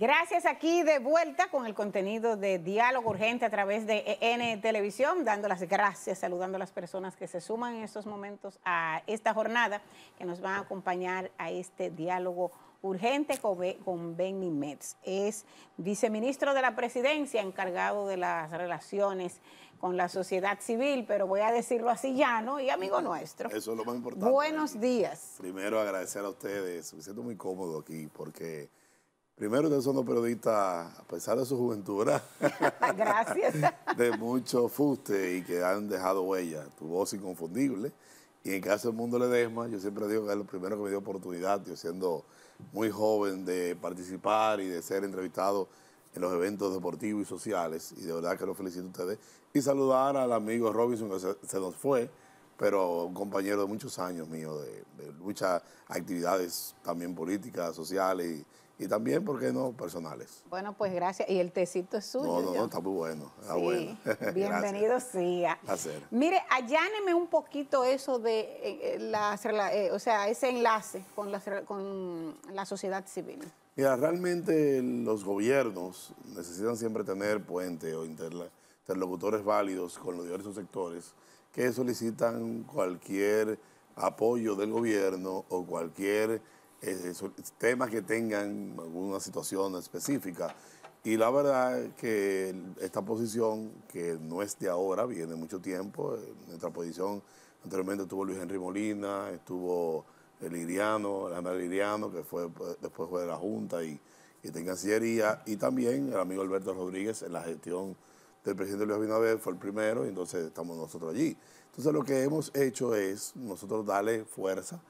Gracias aquí de vuelta con el contenido de Diálogo Urgente a través de EN Televisión, dando las gracias, saludando a las personas que se suman en estos momentos a esta jornada que nos van a acompañar a este diálogo urgente con Benny Metz. Es viceministro de la presidencia encargado de las relaciones con la sociedad civil, pero voy a decirlo así ya, ¿no? y amigo nuestro. Eso es lo más importante. Buenos días. Primero agradecer a ustedes, me siento muy cómodo aquí porque Primero, ustedes son dos periodistas, a pesar de su juventud, de mucho fuste y que han dejado huella. Tu voz inconfundible. Y en caso del mundo le más, yo siempre digo que es lo primero que me dio oportunidad, yo siendo muy joven, de participar y de ser entrevistado en los eventos deportivos y sociales. Y de verdad que lo felicito a ustedes. Y saludar al amigo Robinson, que se, nos fue, pero un compañero de muchos años mío, de, de muchas actividades también políticas, sociales y y también, ¿por qué no?, personales. Bueno, pues gracias. Y el tecito es suyo. No, no, no está muy bueno. Está sí. bueno. Bienvenido sí. Placer. Mire, alláneme un poquito eso de eh, eh, las, eh, o sea, ese enlace con la, con la sociedad civil. Mira, realmente los gobiernos necesitan siempre tener puentes o interlocutores válidos con los diversos sectores que solicitan cualquier apoyo del gobierno o cualquier eh, temas que tengan alguna situación específica. Y la verdad que esta posición, que no es de ahora, viene mucho tiempo, eh, nuestra posición anteriormente estuvo Luis Henry Molina, estuvo el Iriano el Ana Liriano, que fue pues, después fue de la Junta y, y Cancillería, y también el amigo Alberto Rodríguez en la gestión del presidente Luis Abinader, fue el primero, y entonces estamos nosotros allí. Entonces lo que hemos hecho es nosotros darle fuerza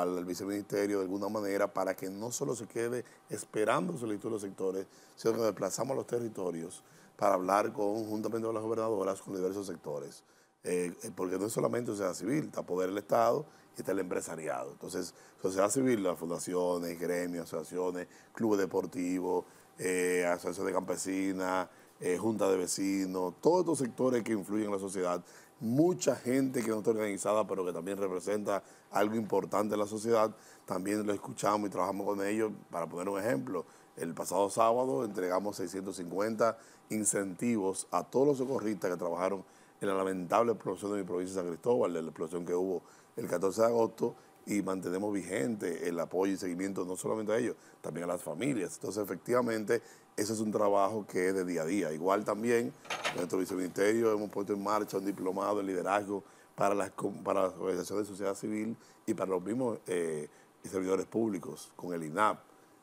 al viceministerio de alguna manera para que no solo se quede esperando solicitud de los sectores, sino que nos desplazamos a los territorios para hablar con, juntamente con las gobernadoras, con diversos sectores. Eh, eh, porque no es solamente sociedad civil, está poder el Estado y está el empresariado. Entonces, sociedad civil, las fundaciones, gremios, asociaciones, clubes deportivos, eh, asociaciones de campesinas, eh, junta de vecinos, todos estos sectores que influyen en la sociedad, mucha gente que no está organizada, pero que también representa algo importante en la sociedad, también lo escuchamos y trabajamos con ellos. Para poner un ejemplo, el pasado sábado entregamos 650 incentivos a todos los socorristas que trabajaron en la lamentable explosión de mi provincia de San Cristóbal, la explosión que hubo el 14 de agosto, y mantenemos vigente el apoyo y seguimiento no solamente a ellos, también a las familias. Entonces, efectivamente, ese es un trabajo que es de día a día. Igual también, nuestro viceministerio hemos puesto en marcha un diplomado en liderazgo para las, para organizaciones de sociedad civil y para los mismos eh, servidores públicos, con el INAP,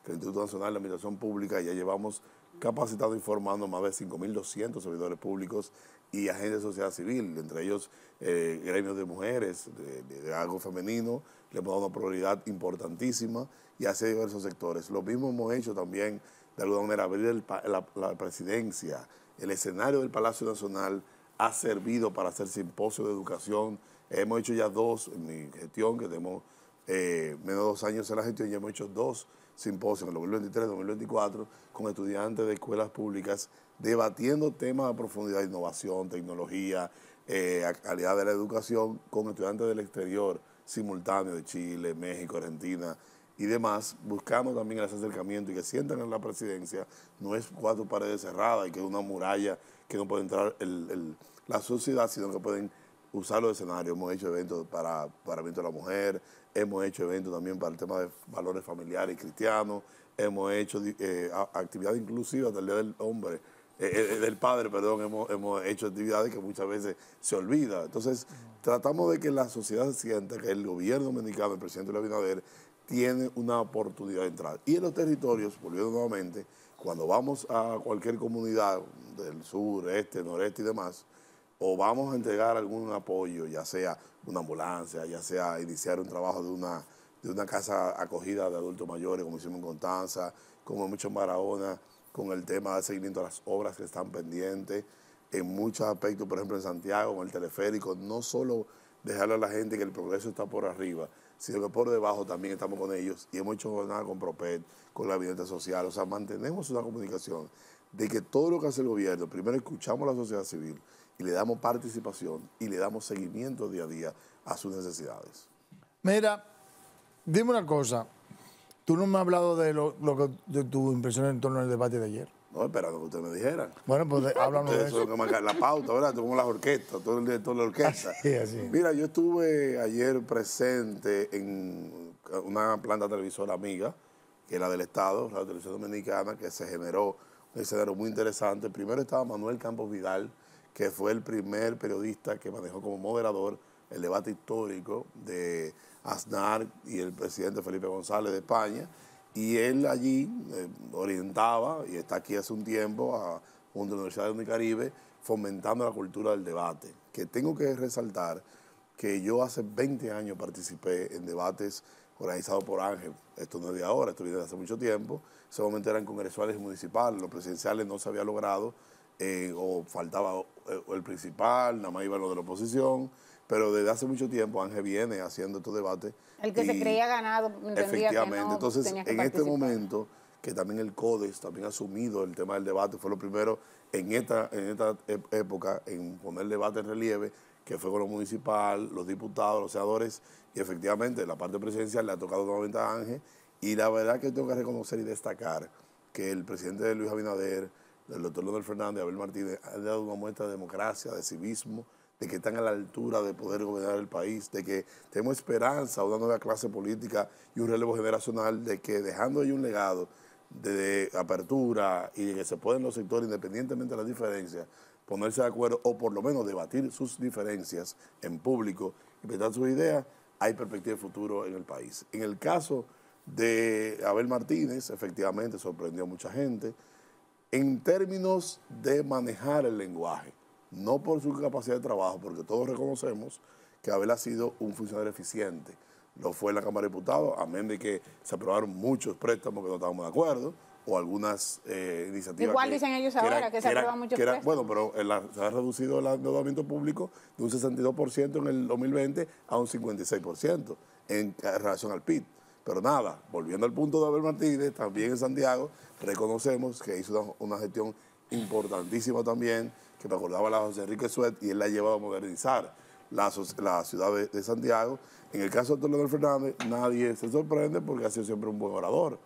el Instituto Nacional de Administración Pública, ya llevamos capacitado y formando más de 5.200 servidores públicos y agentes de sociedad civil, entre ellos eh, gremios de mujeres, de, algo femenino, le hemos dado una prioridad importantísima y hacia diversos sectores. Lo mismo hemos hecho también de alguna manera abrir la, presidencia, el escenario del Palacio Nacional ha servido para hacer simposio de educación. Hemos hecho ya dos en mi gestión, que tenemos eh, menos de dos años en la gestión, ya hemos hecho dos simposios en el 2023 2024 con estudiantes de escuelas públicas debatiendo temas a profundidad, innovación, tecnología, eh, calidad de la educación con estudiantes del exterior simultáneo de Chile, México, Argentina, y demás, buscando también el acercamiento y que sientan en la presidencia, no es cuatro paredes cerradas y que es una muralla que no puede entrar el, la sociedad, sino que pueden usar los escenarios. Hemos hecho eventos para, para el de la mujer, hemos hecho eventos también para el tema de valores familiares y cristianos, hemos hecho eh, actividades inclusivas del Día del Hombre, eh, eh, eh, del padre, perdón, hemos, hecho actividades que muchas veces se olvida. Entonces, tratamos de que la sociedad sienta que el gobierno dominicano, el presidente Luis Abinader, tiene una oportunidad de entrar. Y en los territorios, volviendo nuevamente, cuando vamos a cualquier comunidad del sur, este, noreste y demás, o vamos a entregar algún apoyo, ya sea una ambulancia, ya sea iniciar un trabajo de una, de una casa acogida de adultos mayores, como hicimos en Contanza como en muchos Barahona, con el tema de seguimiento a las obras que están pendientes, en muchos aspectos, por ejemplo en Santiago, con el teleférico, no solo dejarle a la gente que el progreso está por arriba, sino que por debajo también estamos con ellos y hemos hecho jornada con Propet, con la vivienda social, o sea, mantenemos una comunicación de que todo lo que hace el gobierno, primero escuchamos a la sociedad civil y le damos participación y le damos seguimiento día a día a sus necesidades. Mira, dime una cosa, Tú no me has hablado de, lo, tu impresión en torno al debate de ayer. No, esperando que usted me dijera. Bueno, pues háblanos de eso. la pauta, ¿verdad? como las orquestas, todo el director de la orquesta. Mira, yo estuve ayer presente en una planta televisora amiga, que es la del Estado, la televisión dominicana, que se generó un escenario muy interesante. Primero estaba Manuel Campos Vidal, que fue el primer periodista que manejó como moderador el debate histórico de Aznar y el presidente Felipe González de España, y él allí eh, orientaba, y está aquí hace un tiempo, a la universidad de Caribe, fomentando la cultura del debate, que tengo que resaltar que yo hace 20 años participé en debates organizados por Ángel, esto no es de ahora, esto viene de hace mucho tiempo, en ese eran congresuales y municipales, los presidenciales no se había logrado, eh, o faltaba eh, el principal, nada más iba lo de la oposición, pero desde hace mucho tiempo Ángel viene haciendo estos debates. El que se creía ganado, efectivamente. Que no Entonces, en este momento, que también el CODES también ha asumido el tema del debate, fue lo primero en esta, en esta e-, época en poner el debate en relieve, que fue con lo municipal, los diputados, los senadores, y efectivamente la parte presidencial le ha tocado nuevamente a Ángel. Y la verdad que tengo que reconocer y destacar que el presidente Luis Abinader, el doctor Leonel Fernández, Abel Martínez, han dado una muestra de democracia, de civismo, de que están a la altura de poder gobernar el país, de que tenemos esperanza una nueva clase política y un relevo generacional, de que dejando ahí un legado de, apertura y de que se pueden los sectores, independientemente de las diferencias, ponerse de acuerdo o por lo menos debatir sus diferencias en público y presentar sus ideas, hay perspectiva de futuro en el país. En el caso de Abel Martínez, efectivamente sorprendió a mucha gente en términos de manejar el lenguaje no por su capacidad de trabajo, porque todos reconocemos que Abel ha sido un funcionario eficiente. Lo fue en la Cámara de Diputados, menos de que se aprobaron muchos préstamos que no estábamos de acuerdo, o algunas eh, iniciativas. Igual dicen ellos ahora que se aprueban muchos préstamos. Bueno, pero se ha reducido el endeudamiento público de un 62% en el 2020 a un 56% en, relación al PIB. Pero nada, volviendo al punto de Abel Martínez, también en Santiago reconocemos que hizo una gestión importantísima también que recordaba la José Enrique Suet y él la ha llevado a modernizar la, ciudad de, Santiago. En el caso de Toledo Fernández, nadie se sorprende porque ha sido siempre un buen orador.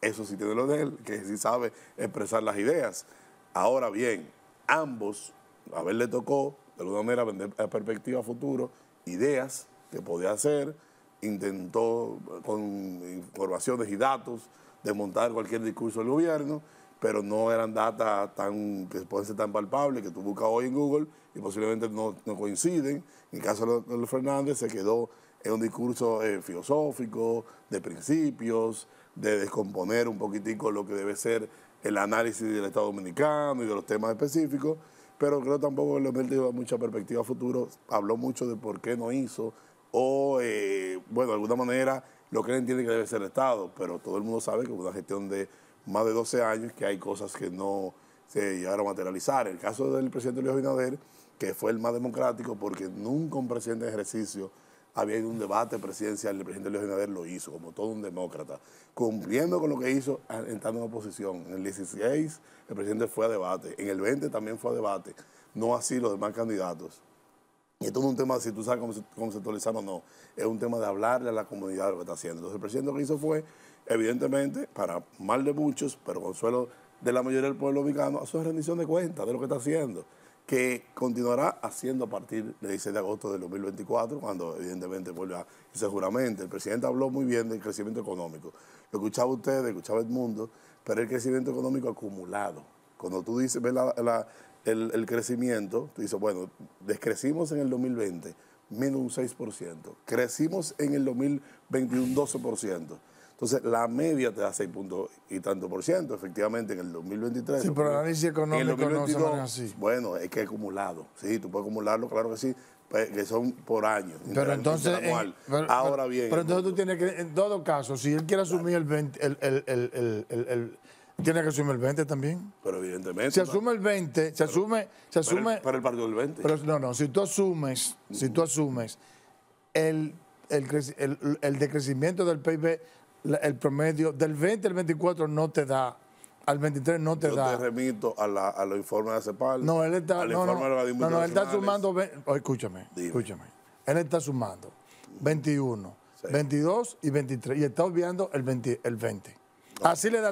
Eso sí tiene lo de él, que sí sabe expresar las ideas. Ahora bien, ambos, a ver, le tocó de alguna manera vender a perspectiva futuro, ideas que podía hacer, intentó con informaciones y datos desmontar cualquier discurso del gobierno pero no eran data tan, que pueden ser tan palpables que tú buscas hoy en Google y posiblemente no, coinciden. En el caso de los Fernández se quedó en un discurso eh, filosófico, de principios, de descomponer un poquitico lo que debe ser el análisis del Estado Dominicano y de los temas específicos, pero creo tampoco que metió mucha perspectiva a futuro, habló mucho de por qué no hizo, o, eh, bueno, de alguna manera, lo que él entiende que debe ser el Estado, pero todo el mundo sabe que una gestión de más de 12 años que hay cosas que no se llegaron a materializar. El caso del presidente Luis Abinader, que fue el más democrático porque nunca un presidente de ejercicio había ido un debate presidencial, el presidente Luis Abinader lo hizo, como todo un demócrata, cumpliendo con lo que hizo ah, entrando en oposición. En el 16 el presidente fue a debate, en el 20 también fue a debate, no así los demás candidatos. Y esto no es un tema si tú sabes cómo se o no, es un tema de hablarle a la comunidad de lo que está haciendo. Entonces el presidente lo que hizo fue evidentemente, para mal de muchos, pero consuelo de la mayoría del pueblo dominicano, A su rendición de cuentas de lo que está haciendo, que continuará haciendo a partir del 16 de agosto del 2024, cuando evidentemente vuelva y seguramente. El presidente habló muy bien del crecimiento económico. Lo escuchaba ustedes, escuchaba el mundo, pero el crecimiento económico acumulado. Cuando tú dices, ves el, crecimiento, tú dices, bueno, descrecimos en el 2020 menos un 6%, crecimos en el 2021 un 12%. Entonces, la media te da 6 puntos y tanto por ciento, efectivamente, en el 2023. Sí, pero el análisis económico no se así. Bueno, es que acumulado. Sí, tú puedes acumularlo, claro que sí, pues, que son por año. Pero entonces. Ahora bien. Pero entonces tú tienes que, en todo caso, si él quiere asumir el 20, tiene que asumir el 20 también. Pero evidentemente. Si asume el 20, se asume. Se asume el, partido del 20. Pero no, no, si tú asumes, si tú asumes el, el, el decrecimiento del PIB el promedio del 20 al 24 no te da al 23 no te da. Yo te remito a, la, a los informes de CEPAL. No, él está, no, no, él está sumando, oh, escúchame, escúchame. Él está sumando 21, 22 y 23 y está obviando el 20. Así le da,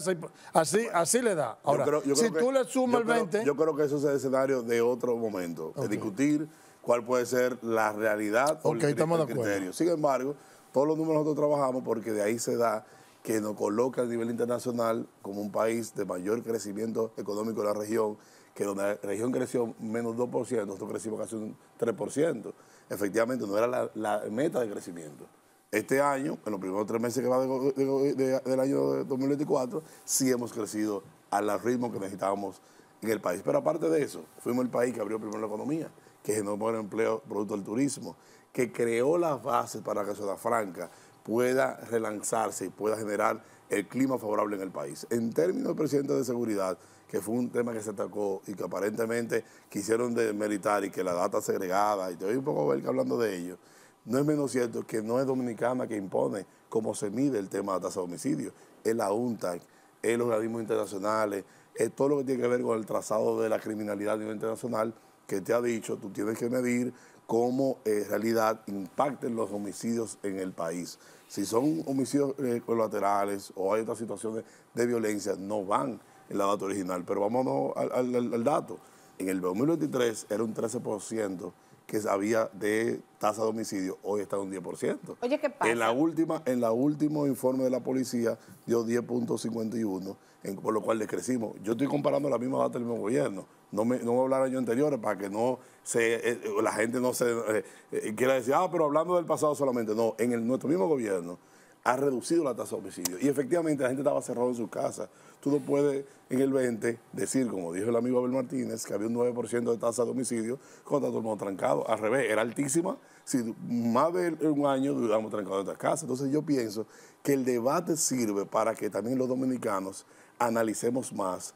así, así le da. Ahora, si tú le sumas el 20... yo creo que eso es el escenario de otro momento, de discutir cuál puede ser la realidad okay, estamos de acuerdo. Sin embargo, todos los números nosotros trabajamos porque de ahí se da que nos coloca a nivel internacional como un país de mayor crecimiento económico de la región, que donde la región creció menos 2%, nosotros crecimos casi un 3%. Efectivamente, no era la, meta de crecimiento. Este año, en los primeros tres meses que va del año 2024, sí hemos crecido al ritmo que necesitábamos en el país. Pero aparte de eso, fuimos el país que abrió primero la economía, que generó más empleo producto del turismo, que creó las bases para que Ciudad Franca... pueda relanzarse y pueda generar el clima favorable en el país. En términos, presidente, de seguridad, que fue un tema que se atacó y que aparentemente quisieron desmeritar... y que la data segregada, y te voy un poco ver que hablando de ello, no es menos cierto que no es Dominicana que impone cómo se mide el tema de la tasa de homicidio, es la UNTAC, es los organismos internacionales, es todo lo que tiene que ver con el trazado de la criminalidad a nivel internacional que te ha dicho, tú tienes que medir cómo eh, en realidad impacten los homicidios en el país. Si son homicidios eh, colaterales o hay otras situaciones de violencia, no van en la data original. Pero vámonos al, al dato. En el 2023 era un 13% que había de tasa de homicidio, hoy está en un 10%. Oye, ¿qué pasa? En la última, en la último informe de la policía dio 10.51, por lo cual le crecimos. Yo estoy comparando la misma data del mismo gobierno. No me, no hablar años anteriores para que no se eh, la gente no se Que eh, la eh, quiera decir, ah, pero hablando del pasado solamente. No, en el, nuestro mismo gobierno ha reducido la tasa de homicidio. Y efectivamente la gente estaba cerrada en su casa. Tú no puedes en el 20 decir, como dijo el amigo Abel Martínez, que había un 9% de tasa de homicidio cuando todo el mundo trancado. Al revés, era altísima. Si más de un año duramos trancados en nuestras casas. Entonces yo pienso que el debate sirve para que también los dominicanos analicemos más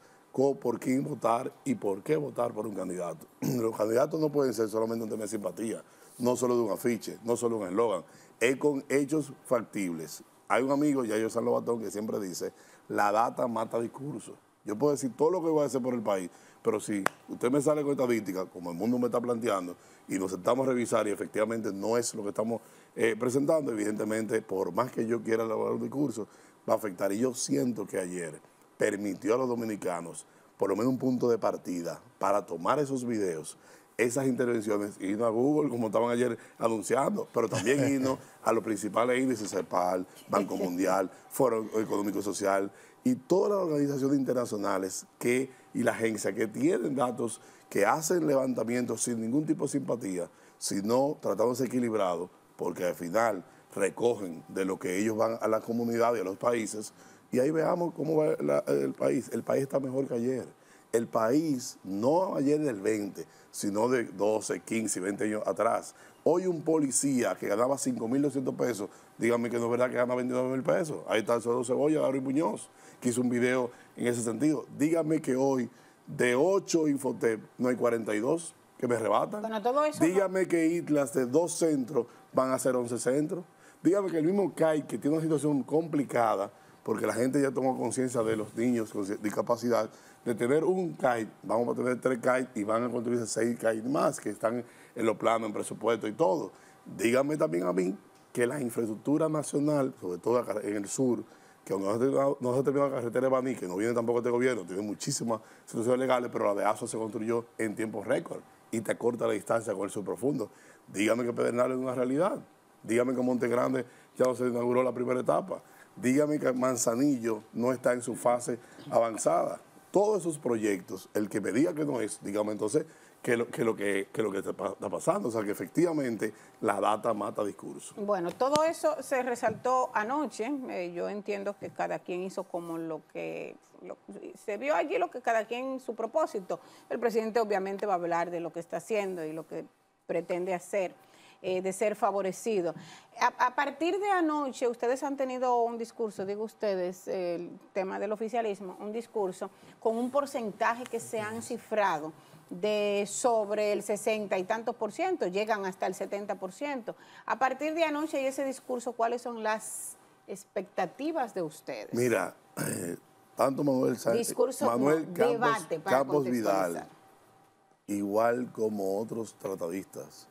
por quién votar y por qué votar por un candidato. Los candidatos no pueden ser solamente un tema de simpatía, no solo de un afiche, no solo un eslogan es con hechos factibles. Hay un amigo, Yayo San Batón, que siempre dice, la data mata discursos, Yo puedo decir todo lo que voy a hacer por el país, pero si usted me sale con estadística, como el mundo me está planteando, y nos estamos revisando revisar y efectivamente no es lo que estamos eh, presentando, evidentemente, por más que yo quiera elaborar un discurso, va a afectar. Y yo siento que ayer permitió a los dominicanos por lo menos un punto de partida para tomar esos videos esas intervenciones, no a Google, como estaban ayer anunciando, pero también irnos a los principales índices, CEPAL, Banco Mundial, Foro Económico Social y todas las organizaciones internacionales que, y la agencia que tienen datos, que hacen levantamientos sin ningún tipo de simpatía, sino tratándose equilibrado, porque al final recogen de lo que ellos van a la comunidad y a los países, y ahí veamos cómo va el país. El país está mejor que ayer el país, no ayer del 20, sino de 12, 15, 20 años atrás. Hoy un policía que ganaba 5.200 pesos, dígame que no es verdad que gana 29.000 pesos. Ahí está el sueldo Cebolla, Gabriel Muñoz, que hizo un video en ese sentido. Dígame que hoy de 8 Infotep no hay 42 que me rebatan. dígame que Islas de dos centros van a ser 11 centros. Dígame que el mismo CAI, que tiene una situación complicada, porque la gente ya tomó conciencia de los niños con discapacidad, de tener un kite, vamos a tener tres kites y van a construirse seis kites más que están en los planos, en presupuesto y todo. Dígame también a mí que la infraestructura nacional, sobre todo en el sur, que no se, termina la carretera de Baní, que no viene tampoco este gobierno, tiene muchísimas situaciones legales, pero la de ASO se construyó en tiempo récord y te corta la distancia con el sur profundo. Dígame que Pedernal es una realidad. Dígame que Monte Grande ya no se inauguró la primera etapa dígame que Manzanillo no está en su fase avanzada. Todos esos proyectos, el que me diga que no es, digamos entonces que lo que, lo que, lo que está pasando. O sea, que efectivamente la data mata discurso. Bueno, todo eso se resaltó anoche. Eh, yo entiendo que cada quien hizo como lo que... se vio allí lo que cada quien su propósito. El presidente obviamente va a hablar de lo que está haciendo y lo que pretende hacer eh, de ser favorecido. A, partir de anoche, ustedes han tenido un discurso, digo ustedes, el tema del oficialismo, un discurso con un porcentaje que se han cifrado de sobre el 60 y tantos por ciento, llegan hasta el 70 por ciento. A partir de anoche y ese discurso, ¿cuáles son las expectativas de ustedes? Mira, eh, tanto Manuel Sánchez, Manuel Campos Vidal, igual como otros tratadistas,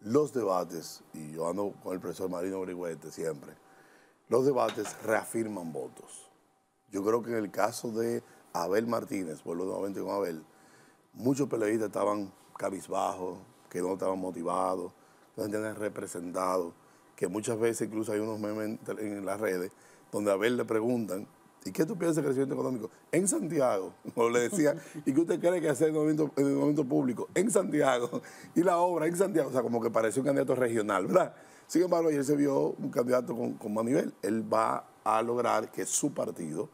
los debates, y yo ando con el profesor Marino Brigüete siempre, los debates reafirman votos. Yo creo que en el caso de Abel Martínez, vuelvo nuevamente con Abel, muchos peleadistas estaban cabizbajos, que no estaban motivados, no estaban representados, que muchas veces incluso hay unos memes en, en las redes donde a Abel le preguntan ¿Y qué tú piensas del crecimiento económico? En Santiago, como le decía, ¿y qué usted cree que hacer en el, movimiento, público? En Santiago. Y la obra en Santiago, o sea, como que parece un candidato regional, ¿verdad? Sin embargo, ayer se vio un candidato con, con más nivel. Él va a lograr que su partido,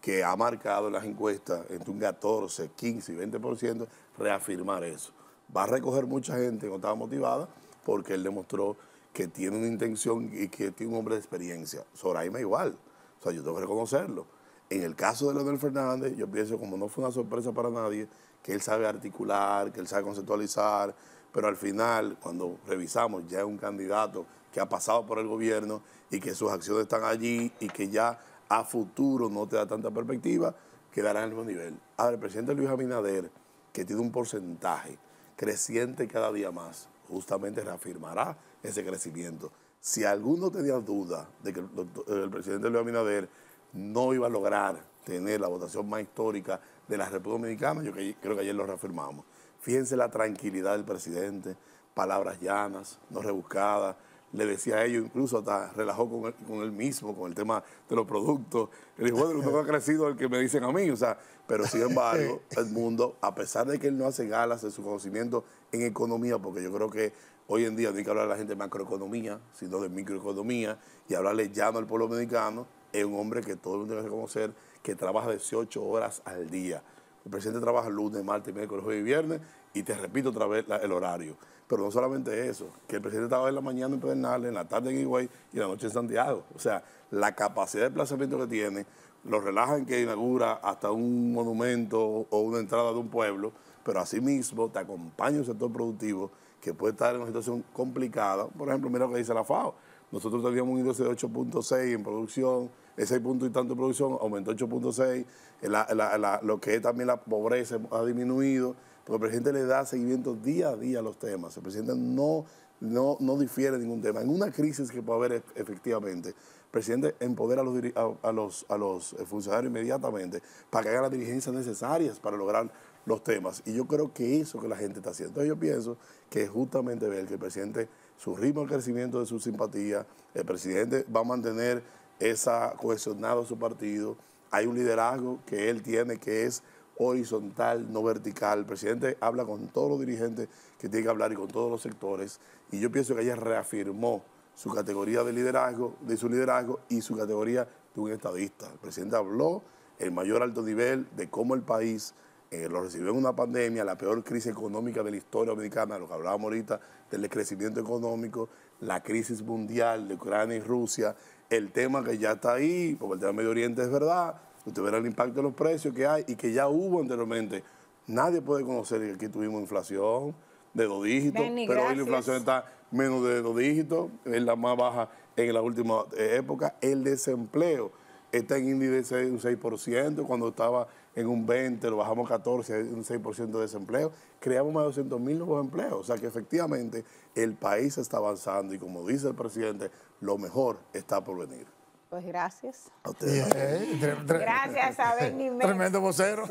que ha marcado en las encuestas entre un 14, 15 y 20%, reafirmar eso. Va a recoger mucha gente que no estaba motivada porque él demostró que tiene una intención y que tiene un hombre de experiencia. Soraima igual. O sea, yo tengo que reconocerlo en el caso de Leonel Fernández, yo pienso, como no fue una sorpresa para nadie, que él sabe articular, que él sabe conceptualizar, pero al final, cuando revisamos, ya es un candidato que ha pasado por el gobierno y que sus acciones están allí y que ya a futuro no te da tanta perspectiva, quedará en el mismo nivel. Ahora, el presidente Luis Abinader, que tiene un porcentaje creciente cada día más, justamente reafirmará ese crecimiento. Si alguno tenía duda de que el, presidente Luis Abinader no iba a lograr tener la votación más histórica de la República Dominicana, yo creo que ayer lo reafirmamos. Fíjense la tranquilidad del presidente, palabras llanas, no rebuscadas, le decía a ellos, incluso hasta relajó con él, mismo, con el tema de los productos. Le dijo, bueno, no ha crecido el que me dicen a mí, o sea, pero sin embargo, el mundo, a pesar de que él no hace galas de su conocimiento en economía, porque yo creo que hoy en día no hay que hablar a la gente de macroeconomía, sino de microeconomía, y hablarle llano al pueblo dominicano, es un hombre que todo el mundo debe conocer, que trabaja 18 horas al día. El presidente trabaja lunes, martes, miércoles, jueves y viernes, y te repito otra vez el horario. Pero no solamente eso, que el presidente trabaja en la mañana en Pedernales, en la tarde en Higüey y en la noche en Santiago. O sea, la capacidad de desplazamiento que tiene, lo relajan que inaugura hasta un monumento o una entrada de un pueblo, pero asimismo te acompaña un sector productivo que puede estar en una situación complicada. Por ejemplo, mira lo que dice la FAO nosotros teníamos un índice de 8.6 en producción, ese punto y tanto producción aumentó 8.6, lo que es también la pobreza ha disminuido, porque el presidente le da seguimiento día a día a los temas. El presidente no, no, no difiere ningún tema. En una crisis que puede haber e, efectivamente, el presidente empodera a los, a, los, a los eh, funcionarios inmediatamente para que hagan las diligencias necesarias para lograr los temas. Y yo creo que eso que la gente está haciendo. Entonces yo pienso que justamente ver que el presidente su ritmo de crecimiento de su simpatía, el presidente va a mantener esa cohesionado su partido, hay un liderazgo que él tiene que es horizontal, no vertical. El presidente habla con todos los dirigentes que tiene que hablar y con todos los sectores. Y yo pienso que ella reafirmó su categoría de liderazgo, de su liderazgo y su categoría de un estadista. El presidente habló en mayor alto nivel de cómo el país eh, lo recibió en una pandemia, la peor crisis económica de la historia americana, lo que hablábamos ahorita del crecimiento económico, la crisis mundial de Ucrania y Rusia, el tema que ya está ahí, porque el tema del Medio Oriente es verdad, usted verá el impacto de los precios que hay y que ya hubo anteriormente. Nadie puede conocer que aquí tuvimos inflación de dos dígitos, pero hoy la inflación está menos de dos dígitos, es la más baja en la última época. El desempleo está en índice de un 6%, cuando estaba en un 20%, lo bajamos a 14%, un 6% de desempleo. Creamos más de 200 mil nuevos empleos. O sea que efectivamente el país está avanzando y como dice el presidente, lo mejor está por venir. Pues gracias. A ustedes. Eh, eh, gracias a Benny Tremendo vocero.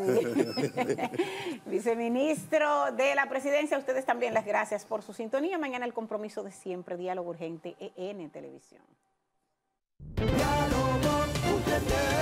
Viceministro de la Presidencia, a ustedes también las gracias por su sintonía. Mañana el compromiso de siempre, Diálogo Urgente EN Televisión. wonder.